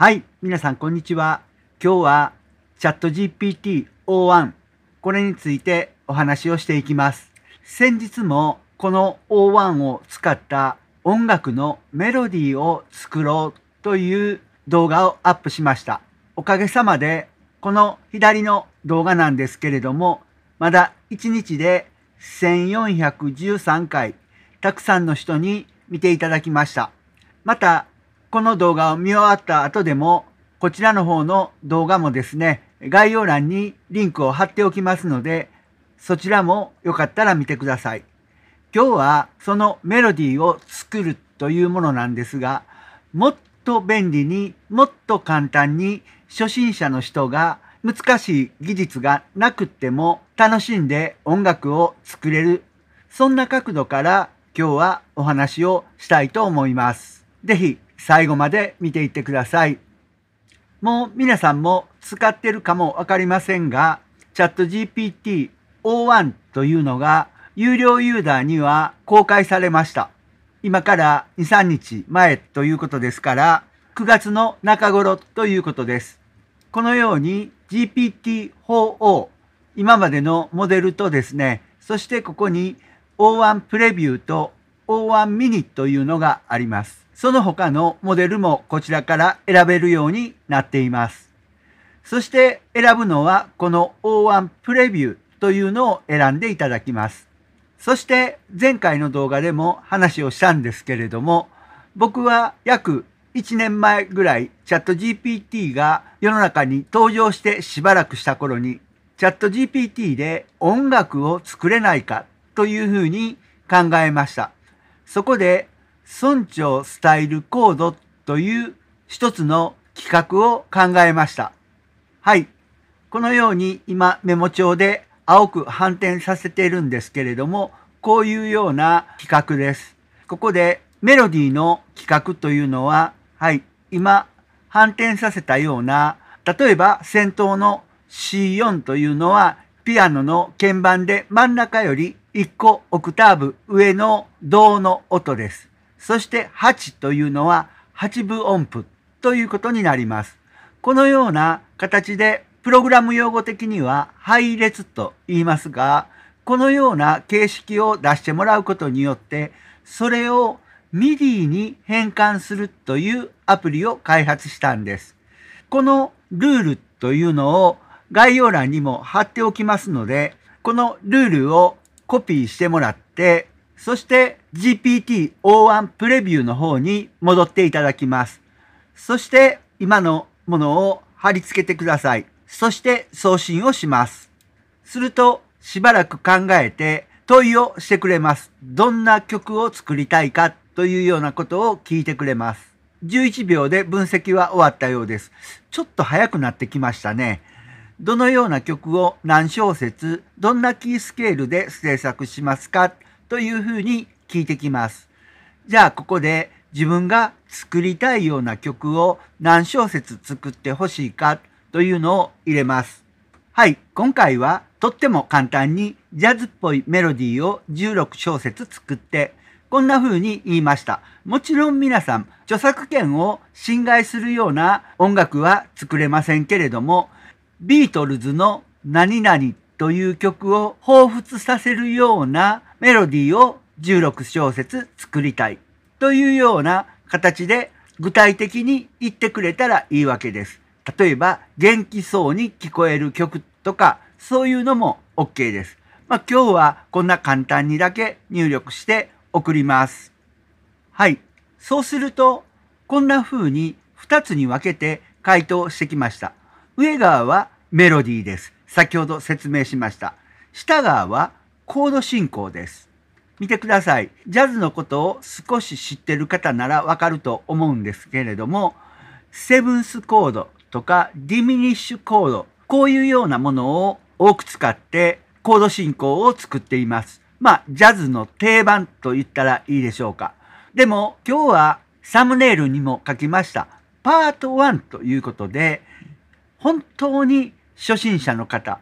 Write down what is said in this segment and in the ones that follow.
はい、皆さんこんにちは。今日はチャット GPT-O1 これについてお話をしていきます。先日もこの O1 を使った音楽のメロディーを作ろうという動画をアップしました。おかげさまでこの左の動画なんですけれどもまだ1日で1413回たくさんの人に見ていただきました。またこの動画を見終わった後でも、こちらの方の動画もですね、概要欄にリンクを貼っておきますので、そちらもよかったら見てください。今日はそのメロディーを作るというものなんですが、もっと便利にもっと簡単に初心者の人が難しい技術がなくっても楽しんで音楽を作れる。そんな角度から今日はお話をしたいと思います。ぜひ最後まで見ていってください。もう皆さんも使ってるかもわかりませんが、チャット GPT-01 というのが有料ユーザーには公開されました。今から2、3日前ということですから、9月の中頃ということです。このように GPT-4O、今までのモデルとですね、そしてここに O1 プレビューと O1 ミニというのがあります。その他のモデルもこちらから選べるようになっています。そして選ぶのはこの O1 プレビューというのを選んでいただきます。そして前回の動画でも話をしたんですけれども、僕は約1年前ぐらいチャット GPT が世の中に登場してしばらくした頃にチャット GPT で音楽を作れないかというふうに考えました。そこで村長スタイルコードという一つの企画を考えました。はい。このように今メモ帳で青く反転させているんですけれども、こういうような企画です。ここでメロディーの企画というのは、はい、今反転させたような、例えば先頭の C4 というのはピアノの鍵盤で真ん中より1個オクターブ上の銅の音です。そして8というのは8分音符ということになります。このような形でプログラム用語的には配列と言いますが、このような形式を出してもらうことによって、それを MIDI に変換するというアプリを開発したんです。このルールというのを概要欄にも貼っておきますので、このルールをコピーしてもらって、そして GPT-O1 プレビューの方に戻っていただきます。そして今のものを貼り付けてください。そして送信をします。するとしばらく考えて問いをしてくれます。どんな曲を作りたいかというようなことを聞いてくれます。11秒で分析は終わったようです。ちょっと早くなってきましたね。どのような曲を何小節、どんなキースケールで制作しますかというふうに聞いてきます。じゃあここで自分が作りたいような曲を何小節作ってほしいかというのを入れます。はい、今回はとっても簡単にジャズっぽいメロディーを16小節作ってこんな風に言いました。もちろん皆さん、著作権を侵害するような音楽は作れませんけれども、ビートルズの何々という曲を彷彿させるようなメロディーを16小節作りたいというような形で具体的に言ってくれたらいいわけです。例えば元気そうに聞こえる曲とかそういうのも OK です。まあ、今日はこんな簡単にだけ入力して送ります。はい。そうするとこんな風に2つに分けて回答してきました。上側はメロディーです。先ほど説明しました。下側はコード進行です。見てください。ジャズのことを少し知ってる方ならわかると思うんですけれども、セブンスコードとかディミニッシュコード、こういうようなものを多く使ってコード進行を作っています。まあ、ジャズの定番と言ったらいいでしょうか。でも今日はサムネイルにも書きました。パート1ということで、本当に初心者の方、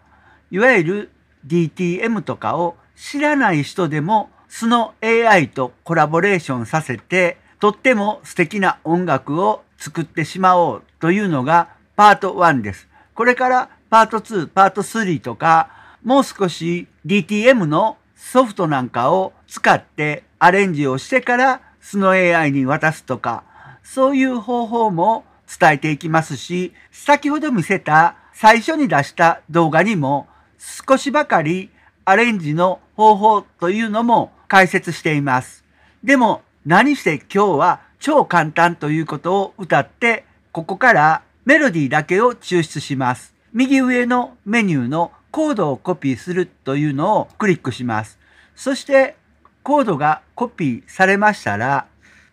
いわゆる DTM とかを知らない人でもその AI とコラボレーションさせて、とっても素敵な音楽を作ってしまおうというのがパート1です。これからパート2、パート3とか、もう少し DTM のソフトなんかを使ってアレンジをしてからその AI に渡すとか、そういう方法も伝えていきますし、先ほど見せた最初に出した動画にも少しばかりアレンジの方法というのも解説しています。でも何して今日は超簡単ということを歌って、ここからメロディーだけを抽出します。右上のメニューのコードをコピーするというのをクリックします。そしてコードがコピーされましたら、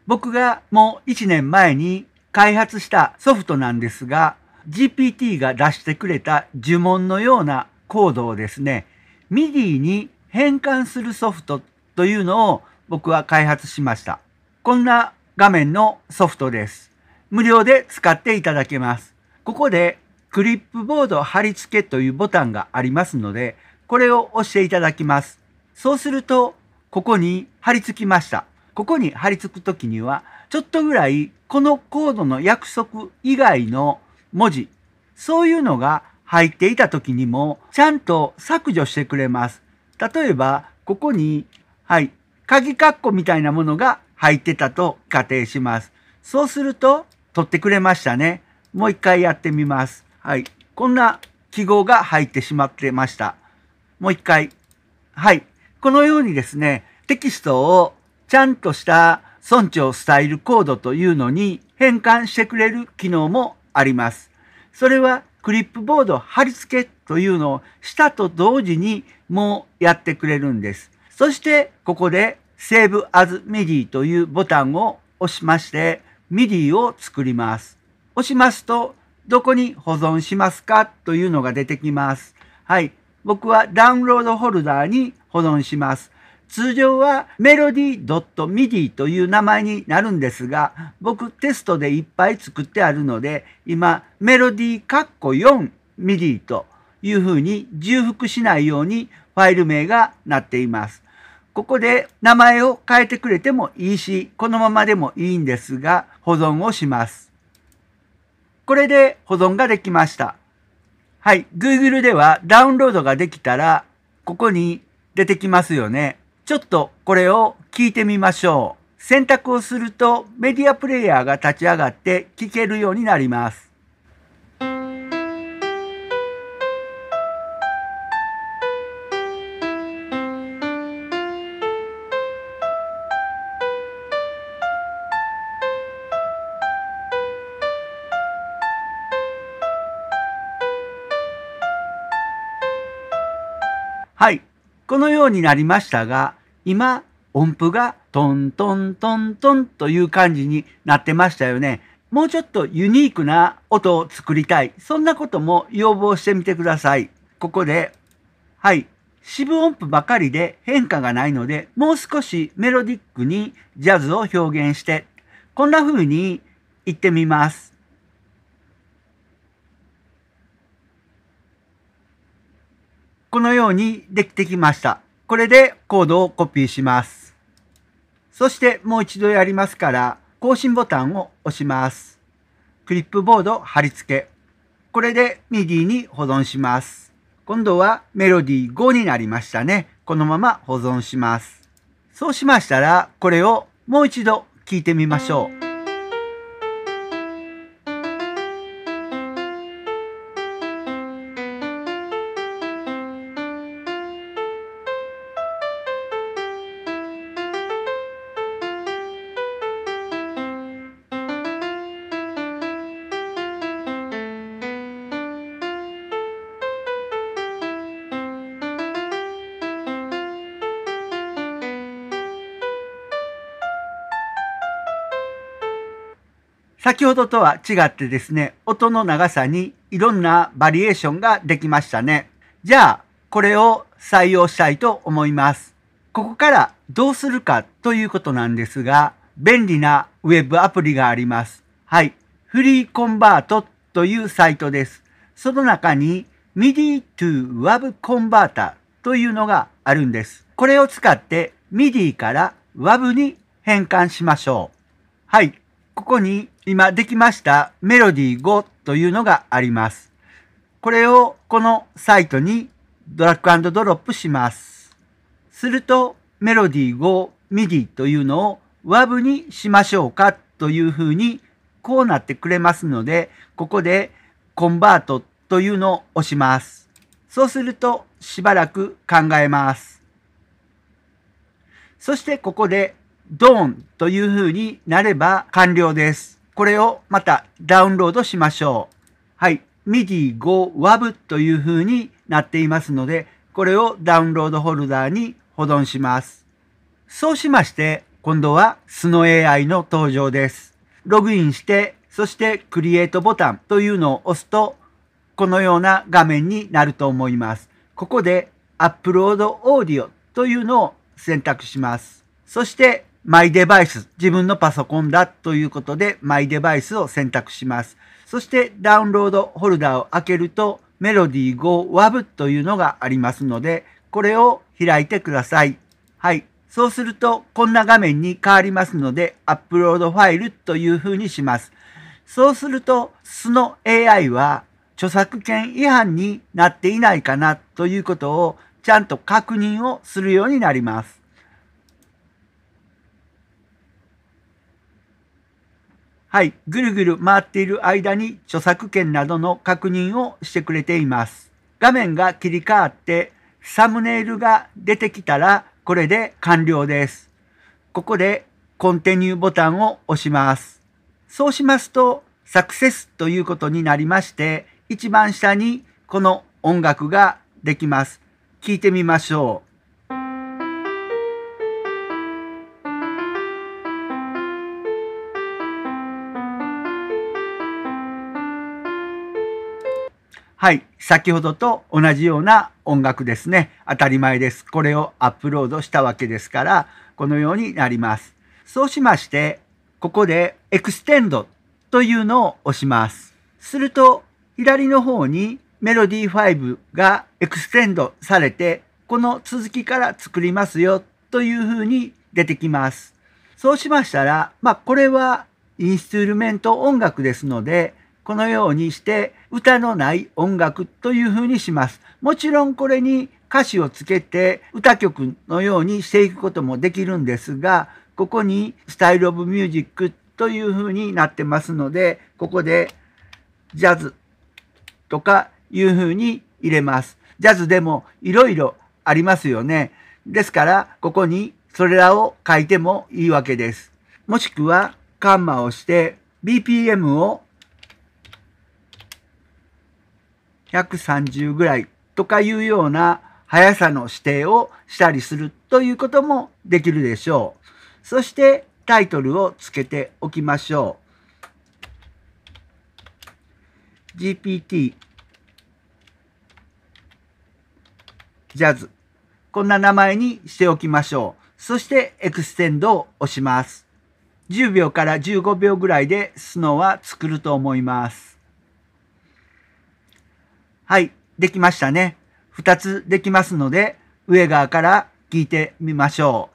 僕がもう1年前に開発したソフトなんですが、GPT が出してくれた呪文のようなコードをですね、MIDI に変換するソフトというのを僕は開発しました。こんな画面のソフトです。無料で使っていただけます。ここでクリップボード貼り付けというボタンがありますので、これを押していただきます。そうすると、ここに貼り付きました。ここに貼り付くときには、ちょっとぐらいこのコードの約束以外の文字、そういうのが入っていた時にも、ちゃんと削除してくれます。例えば、ここに、はい、鍵括弧みたいなものが入ってたと仮定します。そうすると、取ってくれましたね。もう一回やってみます。はい。こんな記号が入ってしまってました。もう一回。はい。このようにですね、テキストをちゃんとした村長スタイルコードというのに変換してくれる機能もあります。それはクリップボード貼り付けというのをしたと同時にもうやってくれるんです。そしてここで Save as MIDI というボタンを押しまして MIDI を作ります。押しますとどこに保存しますかというのが出てきます。はい。僕はダウンロードホルダーに保存します。通常はメロディ m i d ィという名前になるんですが、僕テストでいっぱい作ってあるので、今メロディカッコ4 midi というふうに重複しないようにファイル名がなっています。ここで名前を変えてくれてもいいし、このままでもいいんですが、保存をします。これで保存ができました。はい、Google ではダウンロードができたら、ここに出てきますよね。ちょっとこれを聞いてみましょう。選択をするとメディアプレイヤーが立ち上がって聞けるようになります。はい。このようになりましたが、今、音符がトントントントンという感じになってましたよね。もうちょっとユニークな音を作りたい。そんなことも要望してみてください。ここで、はい。四分音符ばかりで変化がないので、もう少しメロディックにジャズを表現して、こんな風に言ってみます。このようにできてきました。これでコードをコピーします。そしてもう一度やりますから、更新ボタンを押します。クリップボード貼り付け。これで MIDI に保存します。今度はメロディー5になりましたね。このまま保存します。そうしましたら、これをもう一度聞いてみましょう。先ほどとは違ってですね、音の長さにいろんなバリエーションができましたね。じゃあ、これを採用したいと思います。ここからどうするかということなんですが、便利な web アプリがあります。はい。フリーコンバートというサイトです。その中に MIDI to WAV コンバータというのがあるんです。これを使って MIDI から WAV に変換しましょう。はい。ここに今できましたメロディー5というのがあります。これをこのサイトにドラッグドロップします。するとメロディー5 MIDI というのを WAV にしましょうかというふうにこうなってくれますので、ここでコンバートというのを押します。そうするとしばらく考えます。そしてここでドーンというふうになれば完了です。これをまたダウンロードしましょう。はい。MIDI5WAV という風になっていますので、これをダウンロードフォルダーに保存します。そうしまして、今度は SNOAI の登場です。ログインして、そしてクリエイトボタンというのを押すと、このような画面になると思います。ここでアップロードオーディオというのを選択します。そしてマイデバイス、自分のパソコンだということで、マイデバイスを選択します。そしてダウンロードホルダーを開けると、メロディー GoWAV というのがありますので、これを開いてください。はい。そうすると、こんな画面に変わりますので、アップロードファイルというふうにします。そうすると、素の AI は著作権違反になっていないかなということをちゃんと確認をするようになります。はい、ぐるぐる回っている間に著作権などの確認をしてくれています。画面が切り替わってサムネイルが出てきたらこれで完了です。ここでコンティニューボタンを押します。そうしますとサクセスということになりまして一番下にこの音楽ができます。聞いてみましょう。はい、先ほどと同じような音楽ですね。当たり前です。これをアップロードしたわけですから、このようになります。そうしまして、ここでエクステンドというのを押します。すると、左の方にメロディー5がエクステンドされて、この続きから作りますよというふうに出てきます。そうしましたら、まあこれはインストゥルメント音楽ですので、このようにして歌のない音楽というふうにします。もちろんこれに歌詞をつけて歌曲のようにしていくこともできるんですが、ここにスタイルオブミュージックというふうになってますので、ここでジャズとかいうふうに入れます。ジャズでもいろいろありますよね。ですから、ここにそれらを書いてもいいわけです。もしくは、カンマをして BPM を130ぐらいとかいうような速さの指定をしたりするということもできるでしょう。そしてタイトルをつけておきましょう。GPT ジャズ。こんな名前にしておきましょう。そしてエクステンドを押します。10秒から15秒ぐらいでスノーは作ると思います。はい、できましたね。2つできますので、上側から聞いてみましょう。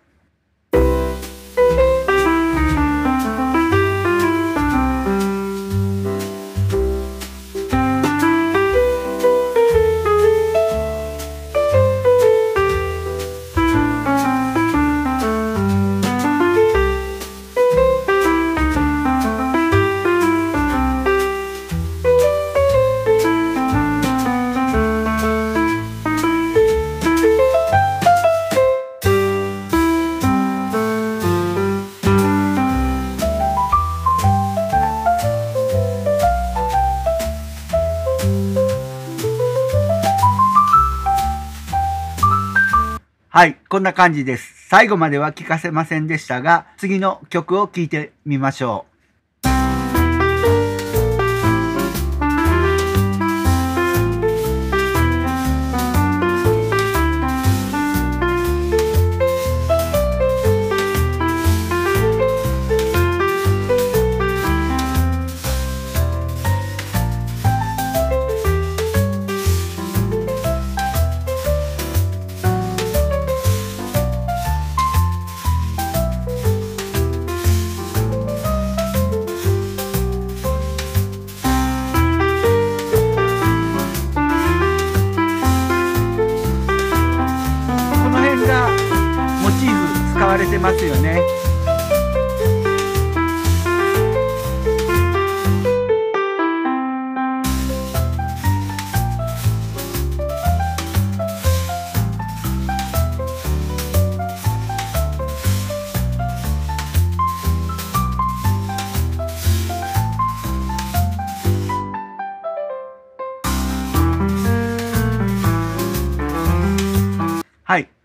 こんな感じです。最後までは聞かせませんでしたが、次の曲を聴いてみましょう。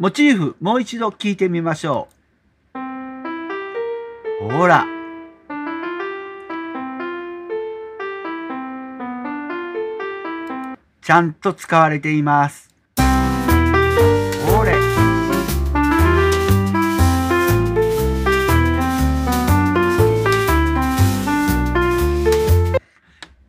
モチーフもう一度聞いてみましょう。ほら。ちゃんと使われています。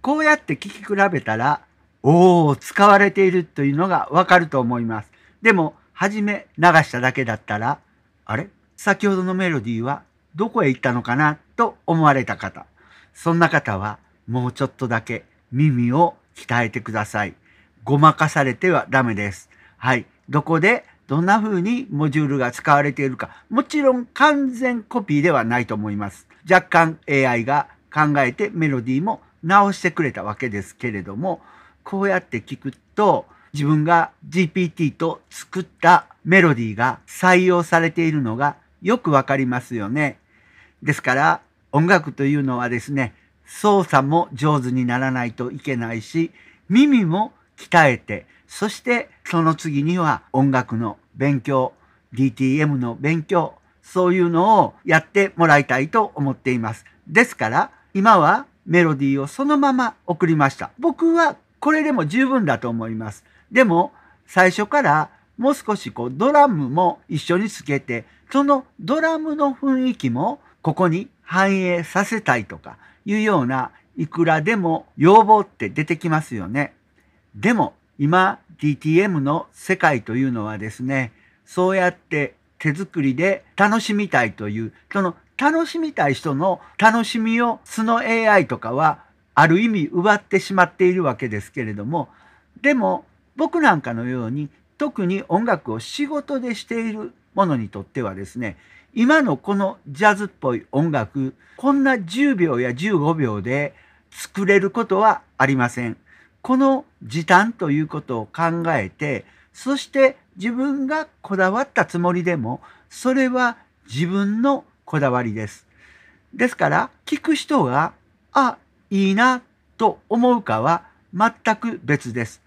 こうやって聞き比べたら、おお、使われているというのがわかると思います。でも、初め流しただけだったら、あれ先ほどのメロディーはどこへ行ったのかなと思われた方。そんな方はもうちょっとだけ耳を鍛えてください。ごまかされてはダメです。はい。どこでどんな風にモジュールが使われているか。もちろん完全コピーではないと思います。若干 AI が考えてメロディーも直してくれたわけですけれども、こうやって聞くと自分が GPT と作ったメロディーが採用されているのがよくわかりますよね。ですから音楽というのはですね、操作も上手にならないといけないし、耳も鍛えて、そしてその次には音楽の勉強、DTM の勉強、そういうのをやってもらいたいと思っています。ですから今はメロディーをそのまま送りました。僕はこれでも十分だと思います。でも最初からもう少しこうドラムも一緒につけてそのドラムの雰囲気もここに反映させたいとかいうようないくらでも要望って出てきますよね。でも今 DTM の世界というのはですねそうやって手作りで楽しみたいというその楽しみたい人の楽しみを素の AI とかはある意味奪ってしまっているわけですけれどもでも僕なんかのように特に音楽を仕事でしている者にとってはですね今のこのジャズっぽい音楽こんな10秒や15秒で作れることはありません。この時短ということを考えてそして自分がこだわったつもりでもそれは自分のこだわりです。ですから聞く人があいいなと思うかは全く別です。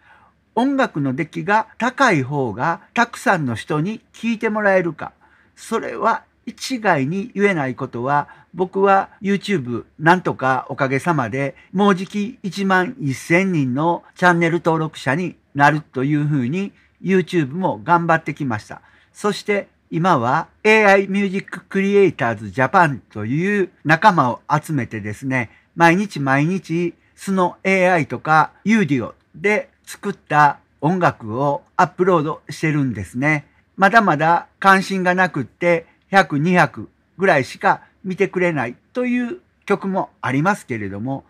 音楽の出来が高い方がたくさんの人に聴いてもらえるか、それは一概に言えないことは、僕は YouTube なんとかおかげさまで、もうじき1万1000人のチャンネル登録者になるというふうに YouTube も頑張ってきました。そして今は AI Music Creators Japan という仲間を集めてですね、毎日毎日、その AI とか UDIO で作った音楽をアップロードしてるんですね。まだまだ関心がなくって100、200ぐらいしか見てくれないという曲もありますけれども、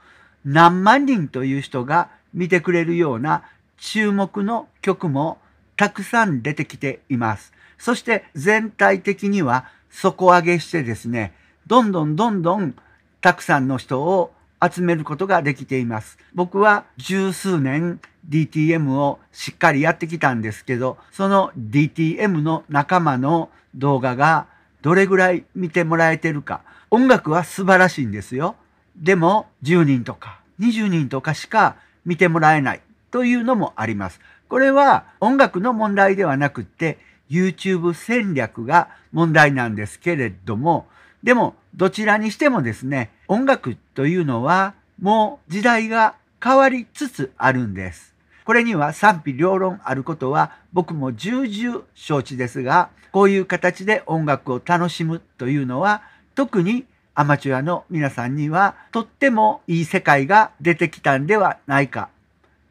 何万人という人が見てくれるような注目の曲もたくさん出てきています。そして全体的には底上げしてですね、どんどんどんどんたくさんの人を集めることができています。僕は十数年 DTM をしっかりやってきたんですけど、その DTM の仲間の動画がどれぐらい見てもらえてるか。音楽は素晴らしいんですよ。でも10人とか20人とかしか見てもらえないというのもあります。これは音楽の問題ではなくって YouTube 戦略が問題なんですけれども、でもどちらにしてもですね、音楽というのはもう時代が変わりつつあるんです。これには賛否両論あることは僕も重々承知ですが、こういう形で音楽を楽しむというのは特にアマチュアの皆さんにはとってもいい世界が出てきたんではないか。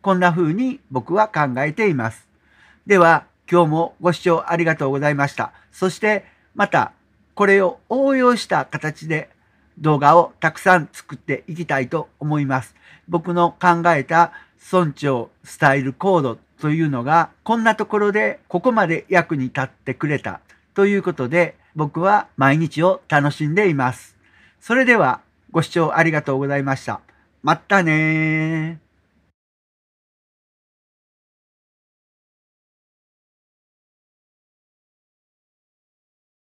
こんな風に僕は考えています。では今日もご視聴ありがとうございました。そしてまたこれを応用した形で動画をたくさん作っていきたいと思います。僕の考えた村長スタイルコードというのがこんなところでここまで役に立ってくれたということで僕は毎日を楽しんでいます。それではご視聴ありがとうございました。またね